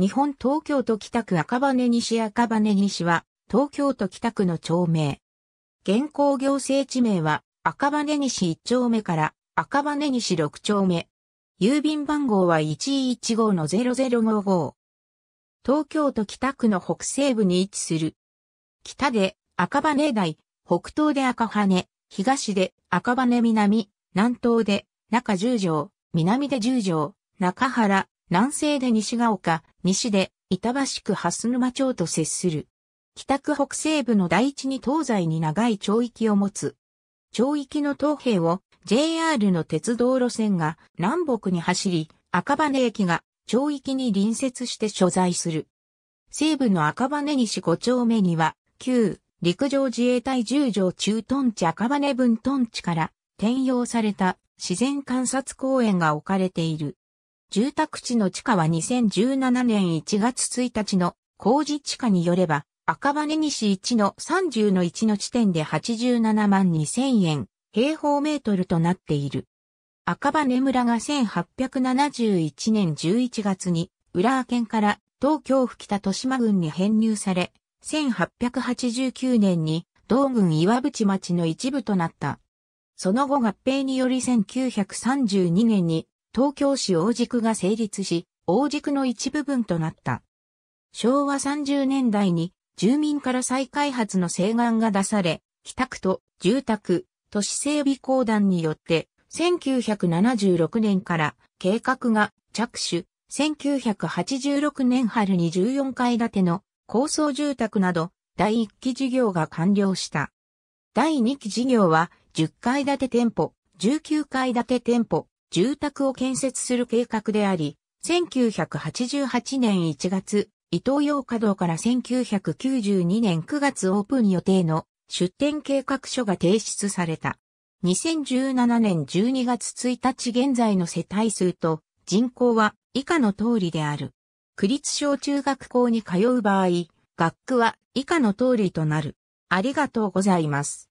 日本東京都北区赤羽西赤羽西は、東京都北区の町名。現行行政地名は、赤羽西1丁目から赤羽西6丁目。郵便番号は115-0055。東京都北区の北西部に位置する。北で赤羽台、北東で赤羽、東で赤羽南、南東で中十条、南で十条、中原、南西で西が丘、西で板橋区蓮沼町と接する。北区北西部の台地に東西に長い町域を持つ。町域の東平を JR の鉄道路線が南北に走り、赤羽駅が町域に隣接して所在する。西部の赤羽西5丁目には、旧陸上自衛隊十条駐屯地赤羽分屯地から転用された自然観察公園が置かれている。住宅地の地価は2017年1月1日の工事地価によれば、赤羽西1の30の1の地点で87万2000円、平方メートルとなっている。赤羽村が1871年11月に、浦和県から東京府北豊島郡に編入され、1889年に同郡岩淵町の一部となった。その後合併により1932年に東京市大軸が成立し、大軸の一部分となった。昭和30年代に住民から再開発の請願が出され、北区と住宅、都市整備公団によって、1976年から計画が着手、1986年春に14階建ての高層住宅など第1期事業が完了した。第2期事業は10階建て店舗、19階建て店舗、住宅を建設する計画であり、1988年1月、伊東洋華堂から1992年9月オープン予定の出店計画書が提出された。2017年12月1日現在の世帯数と人口は以下の通りである。区立小中学校に通う場合、学区は以下の通りとなる。ありがとうございます。